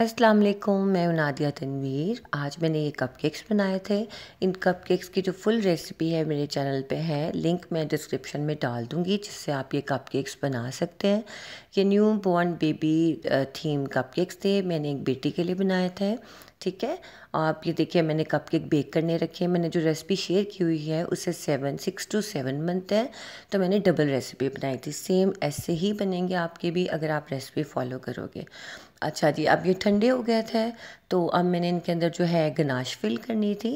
अस्सलाम वालेकुम मैं नादिया तनवीर आज मैंने ये कपकेक्स बनाए थे इन कपकेक्स की जो फुल रेसिपी है मेरे चैनल पे है लिंक मैं डिस्क्रिप्शन में डाल दूँगी जिससे आप ये कपकेक्स बना सकते हैं ये new born baby theme cupcakes थे मैंने एक बेटी के लिए बनाए थे ठीक है आप ये देखिए मैंने कप केक बेक करने रखे मैंने जो रेसिपी शेयर की हुई है उसे सेवन सिक्स टू सेवन बनते हैं तो मैंने डबल रेसिपी बनाई थी सेम ऐसे ही बनेंगे आपके भी अगर आप रेसिपी फॉलो करोगे अच्छा जी अब ये ठंडे हो गए थे तो अब मैंने इनके अंदर जो है गनाश फिल करनी थी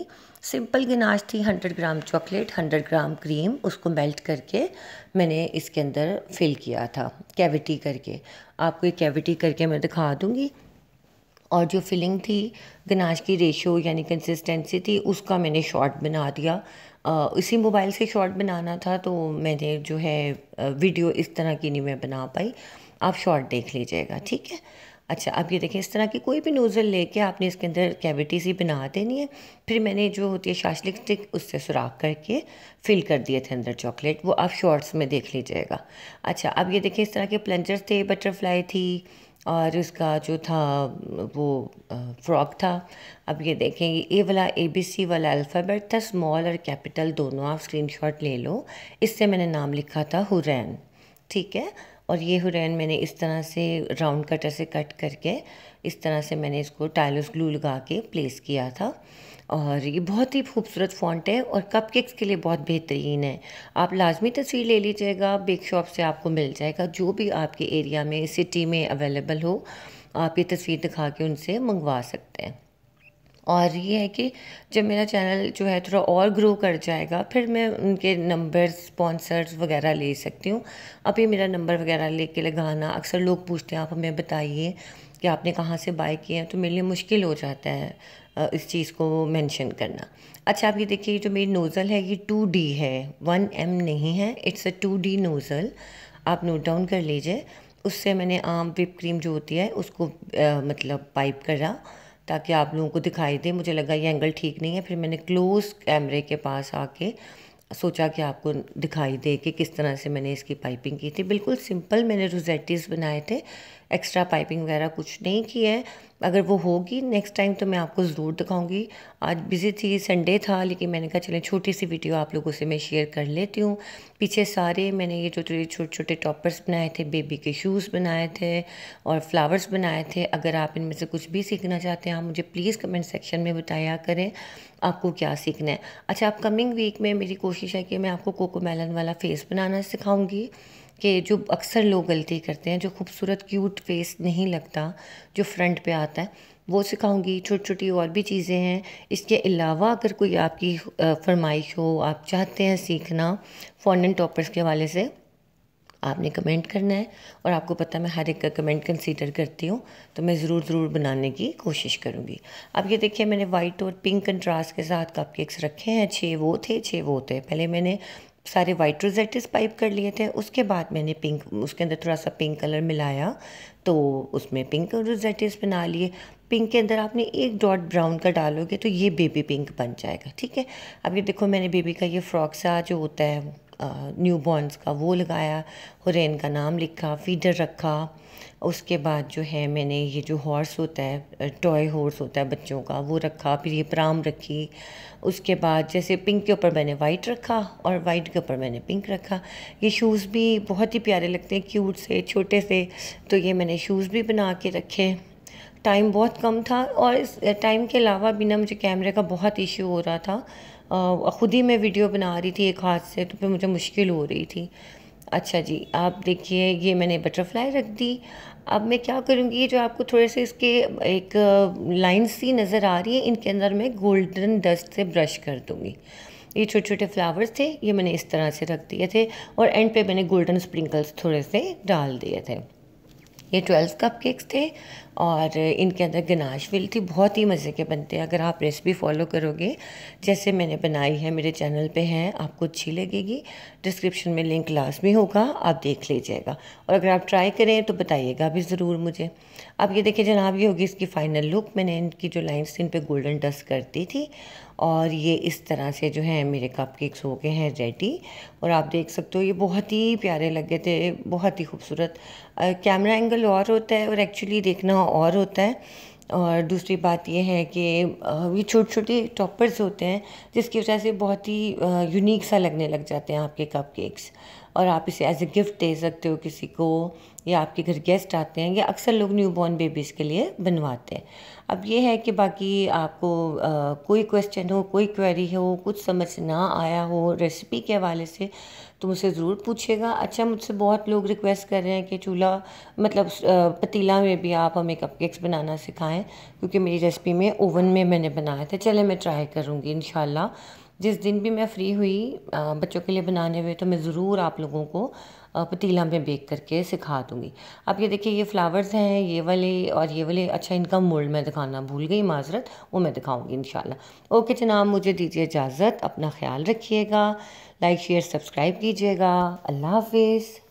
सिंपल गनाश थी 100 ग्राम चॉकलेट 100 ग्राम क्रीम उसको मेल्ट करके मैंने इसके अंदर फिल किया था कैविटी करके आपको ये कैविटी करके मैं दिखा दूँगी और जो फिलिंग थी गनाश की रेशो यानी कंसिस्टेंसी थी उसका मैंने शॉर्ट बना दिया इसी मोबाइल से शॉर्ट बनाना था तो मैंने जो है वीडियो इस तरह की नहीं मैं बना पाई आप शॉर्ट देख लीजिएगा ठीक है अच्छा अब ये देखें इस तरह की कोई भी नोज़ल लेके आपने इसके अंदर कैविटी सी बना देनी है फिर मैंने जो होती है शाशलिक स्टिक उससे सुराख करके फिल कर दिए थे अंदर चॉकलेट वो आप शॉर्ट्स में देख लीजिएगा अच्छा अब ये देखें इस तरह के प्लंजर्स थे बटरफ्लाई थी और उसका जो था वो फ्रॉक था अब ये देखें ए वाला ए बी सी वाला अल्फ़ाबेट था स्मॉल और कैपिटल दोनों आप स्क्रीन ले लो इससे मैंने नाम लिखा था हुरैन ठीक है और ये हुरैन मैंने इस तरह से राउंड कटर से कट करके इस तरह से मैंने इसको टाइलस ग्लू लगा के प्लेस किया था और ये बहुत ही खूबसूरत फॉन्ट है और कप केक्स के लिए बहुत बेहतरीन है आप लाजमी तस्वीर ले लीजिएगा बेक शॉप से आपको मिल जाएगा जो भी आपके एरिया में सिटी में अवेलेबल हो आप ये तस्वीर दिखा के उनसे मंगवा सकते हैं और ये है कि जब मेरा चैनल जो है थोड़ा और ग्रो कर जाएगा फिर मैं उनके नंबर स्पॉन्सर्स वगैरह ले सकती हूँ अभी मेरा नंबर वगैरह ले कर लगाना अक्सर लोग पूछते हैं आप हमें बताइए कि आपने कहाँ से बाय किए हैं तो मेरे लिए मुश्किल हो जाता है इस चीज़ को मेंशन करना अच्छा आप ये देखिए जो मेरी नोज़ल है ये टू डी है वन एम नहीं है it's a two D nozzle आप नोट डाउन कर लीजिए उससे मैंने आम विप क्रीम जो होती है उसको आ, मतलब पाइप करा ताकि आप लोगों को दिखाई दे मुझे लगा ये एंगल ठीक नहीं है फिर मैंने क्लोज़ कैमरे के पास आके सोचा कि आपको दिखाई दे कि किस तरह से मैंने इसकी पाइपिंग की थी बिल्कुल सिंपल मैंने रोजेटिस बनाए थे एक्स्ट्रा पाइपिंग वगैरह कुछ नहीं की है अगर वो होगी नेक्स्ट टाइम तो मैं आपको ज़रूर दिखाऊंगी आज बिज़ी थी संडे था लेकिन मैंने कहा चलें छोटी सी वीडियो आप लोगों से मैं शेयर कर लेती हूँ पीछे सारे मैंने ये जो छोटे छोटे छोटे टॉपर्स बनाए थे बेबी के शूज़ बनाए थे और फ्लावर्स बनाए थे अगर आप इनमें से कुछ भी सीखना चाहते हैं आप मुझे प्लीज़ कमेंट सेक्शन में बताया करें आपको क्या सीखना है अच्छा अपकमिंग वीक में मेरी कोशिश है कि मैं आपको कोकोमेलन वाला फेस बनाना सिखाऊँगी कि जो अक्सर लोग गलती करते हैं जो खूबसूरत क्यूट फेस नहीं लगता जो फ्रंट पे आता है वो सिखाऊंगी छोटी छोटी और भी चीज़ें हैं इसके अलावा अगर कोई आपकी फरमाइश हो आप चाहते हैं सीखना फॉरन टॉपर्स के हवाले से आपने कमेंट करना है और आपको पता मैं हर एक का कमेंट कंसीडर करती हूँ तो मैं ज़रूर ज़रूर बनाने की कोशिश करूँगी अब ये देखिए मैंने वाइट और पिंक कंट्रास्ट के साथ कप केक्स रखे हैं छः वो थे छः वो थे पहले मैंने सारे वाइट रोजेटिस पाइप कर लिए थे उसके बाद मैंने पिंक उसके अंदर थोड़ा सा पिंक कलर मिलाया तो उसमें पिंक रोजेटिस बना लिए पिंक के अंदर आपने एक डॉट ब्राउन का डालोगे तो ये बेबी पिंक बन जाएगा ठीक है अब ये देखो मैंने बेबी का ये फ्रॉक सा जो होता है न्यू बॉर्नस का वो लगाया हुरैन का नाम लिखा फीडर रखा उसके बाद जो है मैंने ये जो हॉर्स होता है टॉय हॉर्स होता है बच्चों का वो रखा फिर ये प्राम रखी उसके बाद जैसे पिंक के ऊपर मैंने वाइट रखा और वाइट के ऊपर मैंने पिंक रखा ये शूज़ भी बहुत ही प्यारे लगते हैं क्यूट से छोटे से तो ये मैंने शूज़ भी बना के रखे टाइम बहुत कम था और इस टाइम के अलावा भी ना मुझे कैमरे का बहुत इशू हो रहा था ख़ुद ही मैं वीडियो बना रही थी एक हाथ से तो फिर मुझे मुश्किल हो रही थी अच्छा जी आप देखिए ये मैंने बटरफ्लाई रख दी अब मैं क्या करूँगी जो आपको थोड़े से इसके एक लाइन सी नज़र आ रही है इनके अंदर मैं गोल्डन डस्ट से ब्रश कर दूँगी ये छोटे छोटे फ्लावर्स थे ये मैंने इस तरह से रख दिए थे और एंड पे मैंने गोल्डन स्प्रिंकल्स थोड़े से डाल दिए थे ये ट्वेल्व कप केक्स थे और इनके अंदर गनाश विल थी बहुत ही मज़े के बनते हैं अगर आप रेसिपी फॉलो करोगे जैसे मैंने बनाई है मेरे चैनल पे है आपको अच्छी लगेगी डिस्क्रिप्शन में लिंक लास्ट में होगा आप देख लीजिएगा और अगर आप ट्राई करें तो बताइएगा भी ज़रूर मुझे अब ये देखिए जनाब ये होगी इसकी फ़ाइनल लुक मैंने इनकी जो लाइन्स थी इन पर गोल्डन डस्ट कर दी थी और ये इस तरह से जो है मेरे कप केक्स हो गए हैं रेडी और आप देख सकते हो ये बहुत ही प्यारे लगे थे बहुत ही खूबसूरत कैमरा एंगल और होता है और एक्चुअली देखना और होता है और दूसरी बात यह है कि ये छोटे छोटे टॉपर्स होते हैं जिसकी वजह से बहुत ही यूनिक सा लगने लग जाते हैं आपके कप केक्स और आप इसे एज ए गिफ्ट दे सकते हो किसी को या आपके घर गेस्ट आते हैं या अक्सर लोग न्यू बॉर्न बेबीज़ के लिए बनवाते हैं अब ये है कि बाकी आपको आ, कोई क्वेश्चन हो कोई क्वेरी हो कुछ समझ ना आया हो रेसिपी के हवाले से तो मुझसे ज़रूर पूछेगा अच्छा मुझसे बहुत लोग रिक्वेस्ट कर रहे हैं कि चूल्हा मतलब पतीला में भी आप हमें कप केक्स बनाना सिखाएं क्योंकि मेरी रेसिपी में ओवन में मैंने बनाया था चले मैं ट्राई करूँगी इन जिस दिन भी मैं फ्री हुई बच्चों के लिए बनाने हुए तो मैं ज़रूर आप लोगों को पतीला में बेक करके सिखा दूँगी अब ये देखिए ये फ्लावर्स हैं ये वाले और ये वाले अच्छा इनका मोल्ड मैं दिखाना भूल गई माजरत वो मैं दिखाऊँगी इन ओके जनाब मुझे दीजिए इजाज़त अपना ख्याल रखिएगा लाइक शेयर सब्सक्राइब कीजिएगा अल्लाह हाफिज़